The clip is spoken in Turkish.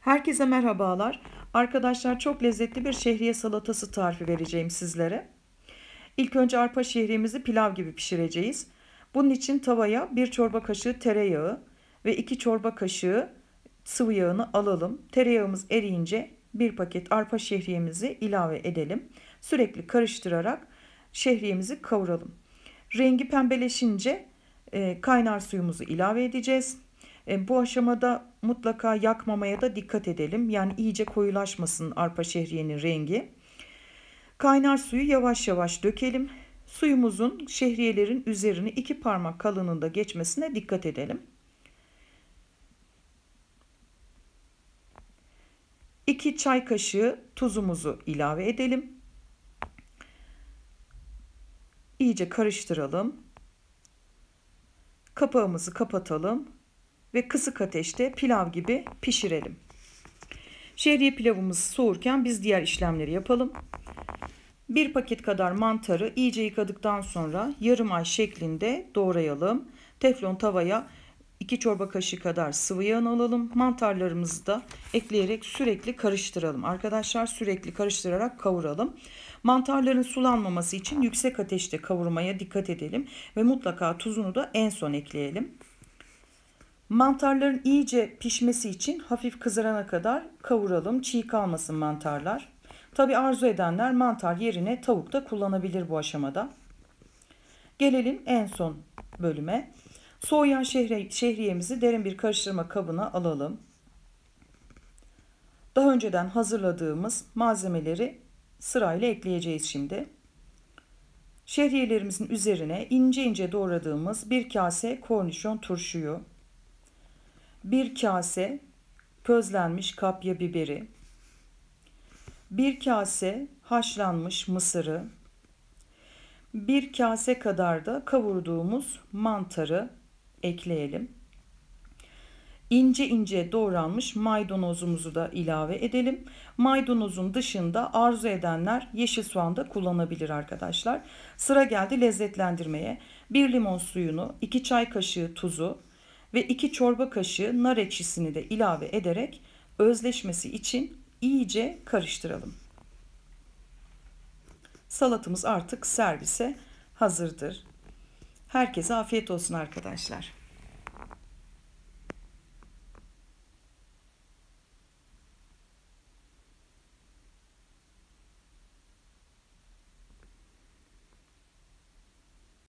Herkese merhabalar. Arkadaşlar çok lezzetli bir şehriye salatası tarifi vereceğim sizlere. İlk önce arpa şehriyemizi pilav gibi pişireceğiz. Bunun için tavaya 1 çorba kaşığı tereyağı ve 2 çorba kaşığı sıvı yağını alalım. Tereyağımız eriyince 1 paket arpa şehriyemizi ilave edelim. Sürekli karıştırarak şehriyemizi kavuralım. Rengi pembeleşince e, kaynar suyumuzu ilave edeceğiz. E, bu aşamada mutlaka yakmamaya da dikkat edelim. Yani iyice koyulaşmasın arpa şehriyenin rengi. Kaynar suyu yavaş yavaş dökelim. Suyumuzun şehriyelerin üzerine iki parmak kalınlığında geçmesine dikkat edelim. İki çay kaşığı tuzumuzu ilave edelim. İyice karıştıralım. Kapağımızı kapatalım ve kısık ateşte pilav gibi pişirelim. Şehriye pilavımız soğurken biz diğer işlemleri yapalım. Bir paket kadar mantarı iyice yıkadıktan sonra yarım ay şeklinde doğrayalım. Teflon tavaya 2 çorba kaşığı kadar sıvı yağını alalım. Mantarlarımızı da ekleyerek sürekli karıştıralım. Arkadaşlar sürekli karıştırarak kavuralım. Mantarların sulanmaması için yüksek ateşte kavurmaya dikkat edelim ve mutlaka tuzunu da en son ekleyelim. Mantarların iyice pişmesi için hafif kızarana kadar kavuralım. Çiğ kalmasın mantarlar. Tabi arzu edenler mantar yerine tavuk da kullanabilir bu aşamada. Gelelim en son bölüme. Soğuyan şehriyemizi derin bir karıştırma kabına alalım. Daha önceden hazırladığımız malzemeleri sırayla ekleyeceğiz şimdi. Şehriyelerimizin üzerine ince ince doğradığımız bir kase kornişon turşuyu, 1 kase közlenmiş kapya biberi, 1 kase haşlanmış mısırı, 1 kase kadar da kavurduğumuz mantarı ekleyelim. İnce ince doğranmış maydanozumuzu da ilave edelim. Maydanozun dışında arzu edenler yeşil soğan da kullanabilir arkadaşlar. Sıra geldi lezzetlendirmeye. 1 limon suyunu, 2 çay kaşığı tuzu, ve 2 çorba kaşığı nar ekşisini de ilave ederek özleşmesi için iyice karıştıralım. Salatamız artık servise hazırdır. Herkese afiyet olsun arkadaşlar.